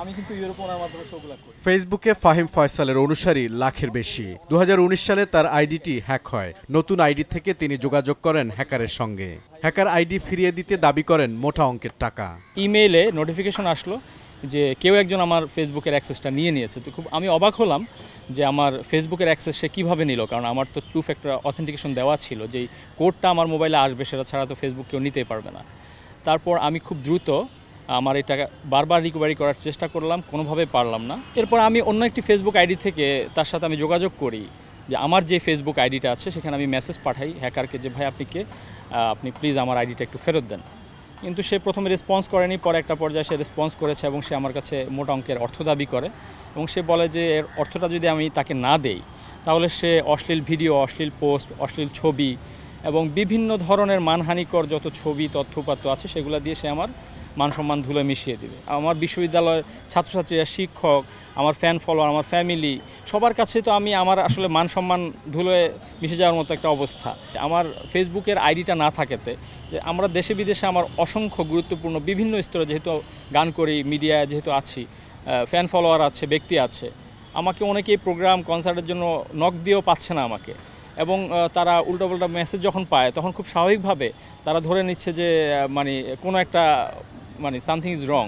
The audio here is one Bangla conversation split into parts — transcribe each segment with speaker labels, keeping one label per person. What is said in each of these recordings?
Speaker 1: আমি কিন্তু ইউরোপ
Speaker 2: ফেসবুকে ফাহিম ফয়সালের অনুসারী লাখের বেশি দু সালে তার আইডিটি হ্যাক হয় নতুন আইডি থেকে তিনি যোগাযোগ করেন হ্যাকারের সঙ্গে হ্যাকার আইডি ফিরিয়ে দিতে দাবি করেন মোটা অঙ্কের টাকা
Speaker 1: ইমেইলে নোটিফিকেশন আসলো যে কেউ একজন আমার ফেসবুকের অ্যাক্সেসটা নিয়ে নিয়েছে তো খুব আমি অবাক হলাম যে আমার ফেসবুকের অ্যাক্সেস সে কীভাবে নিল কারণ আমার তো টু ফ্যাক্টর অথেন্টিকেশন দেওয়া ছিল যেই কোডটা আমার মোবাইলে আসবে সেটা ছাড়া তো ফেসবুক কেউ নিতেই পারবে না তারপর আমি খুব দ্রুত আমার এটা বারবার রিকভারি করার চেষ্টা করলাম কোনোভাবে পারলাম না এরপর আমি অন্য একটি ফেসবুক আইডি থেকে তার সাথে আমি যোগাযোগ করি যে আমার যে ফেসবুক আইডিটা আছে সেখানে আমি মেসেজ পাঠাই হ্যাকারকে যে ভাই আপনি কে আপনি প্লিজ আমার আইডিটা একটু ফেরত দেন কিন্তু সে প্রথমে রেসপন্স করেনি পরে একটা পর্যায়ে সে রেসপন্স করেছে এবং সে আমার কাছে মোট অঙ্কের অর্থ দাবি করে এবং সে বলে যে এর অর্থটা যদি আমি তাকে না দেই তাহলে সে অশ্লীল ভিডিও অশ্লীল পোস্ট অশ্লীল ছবি এবং বিভিন্ন ধরনের মানহানিকর যত ছবি তথ্যপাত্য আছে সেগুলো দিয়ে সে আমার মানসম্মান ধুলো মিশিয়ে দেবে আমার বিশ্ববিদ্যালয়ের ছাত্রছাত্রীরা শিক্ষক আমার ফ্যান ফলোয়ার আমার ফ্যামিলি সবার কাছে তো আমি আমার আসলে মানসম্মান ধুলোয় মিশে যাওয়ার মতো একটা অবস্থা আমার ফেসবুকের আইডিটা না থাকেতে যে আমরা দেশে বিদেশে আমার অসংখ্য গুরুত্বপূর্ণ বিভিন্ন স্তরে যেহেতু গান করি মিডিয়ায় যেহেতু আছি ফ্যান ফলোয়ার আছে ব্যক্তি আছে আমাকে অনেকে প্রোগ্রাম কনসার্টের জন্য নক দিয়েও পাচ্ছে না আমাকে এবং তারা উল্টাপাল্টা মেসেজ যখন পায় তখন খুব স্বাভাবিকভাবে তারা ধরে নিচ্ছে যে মানে কোনো একটা মানে সামথিং ইজ রং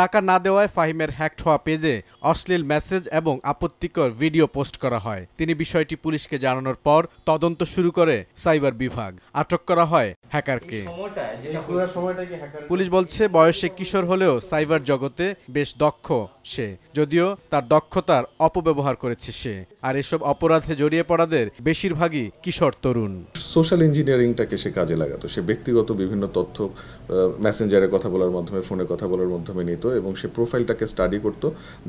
Speaker 2: টাকা না দেওয়ায় ফাহিমের হ্যাকড হওয়া পেজে অশ্লীল মেসেজ এবং আপত্তিকর ভিডিও পোস্ট করা হয় তিনি বিষয়টি পুলিশকে জানানোর পর তদন্ত শুরু করে সাইবার বিভাগ আটক করা হয় হ্যাকারকে পুলিশ বলছে বয়সে কিশোর হলেও সাইবার জগতে বেশ দক্ষ সে যদিও তার দক্ষতার অপব্যবহার করেছে সে
Speaker 3: আর এসব অপরাধে জড়িয়ে পড়াদের বেশিরভাগই কিশোর তরুণ সোশ্যাল ইঞ্জিনিয়ারিংটাকে সে কাজে লাগাতো সে ব্যক্তিগত বিভিন্ন তথ্য মেসেঞ্জারে কথা বলার মাধ্যমে ফোনে কথা বলার মাধ্যমে নিত এবং সে প্রোফাইলটাকে স্টাডি করত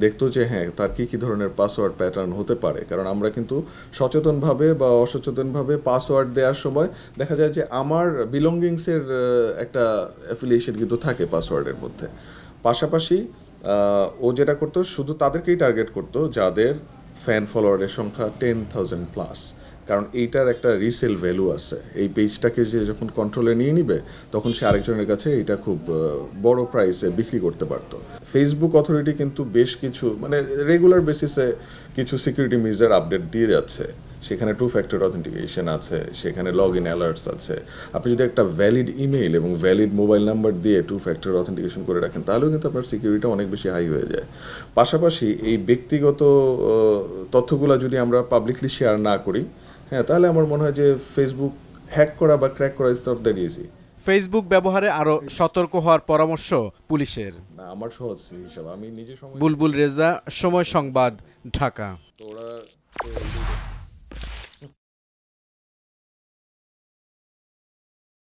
Speaker 3: দেখতো যে হ্যাঁ তার কী কী ধরনের পাসওয়ার্ড প্যাটার্ন হতে পারে কারণ আমরা কিন্তু সচেতনভাবে বা অসচেতনভাবে পাসওয়ার্ড দেওয়ার সময় দেখা যায় যে আমার বিলঙ্গিংসের একটা অ্যাফিলিয়েশন কিন্তু থাকে পাসওয়ার্ডের মধ্যে পাশাপাশি ও যেটা করতো শুধু তাদেরকেই টার্গেট করতো যাদের ফ্যান ফলোয়ারের সংখ্যা টেন থাউজেন্ড প্লাস কারণ এইটার একটা রিসেল ভ্যালু আছে এই পেজটাকে যে যখন কন্ট্রোলে নিয়ে নিবে তখন সে আরেকজনের কাছে এটা খুব বড় প্রাইসে বিক্রি করতে পারতো ফেসবুক অথরিটি কিন্তু বেশ কিছু মানে রেগুলার বেসিসে কিছু সিকিউরিটি মেজার আপডেট দিয়ে যাচ্ছে সেখানে টু ফ্যাক্টর অথেন্টিকেশন আছে সেখানে লগ ইন অ্যালার্টস আছে আপনি যদি একটা ভ্যালিড ইমেল এবং ভ্যালিড মোবাইল নাম্বার দিয়ে টু ফ্যাক্টর অথেন্টিকেশন করে রাখেন তাহলেও কিন্তু আপনার সিকিউরিটি অনেক বেশি হাই হয়ে যায় পাশাপাশি এই ব্যক্তিগত তথ্যগুলো যদি আমরা পাবলিকলি শেয়ার না করি হ্যাঁ তাহলে আমার মনে হয় যে ফেসবুক হ্যাক করা বা ক্র্যাক করা ইজ দাঁড়িয়েছি ফেসবুক ব্যবহারে আরো সতর্ক হওয়ার পরামর্শ পুলিশের আমার সহজ হিসাব আমি নিজে
Speaker 2: বুলবুল রেজা সময় সংবাদ ঢাকা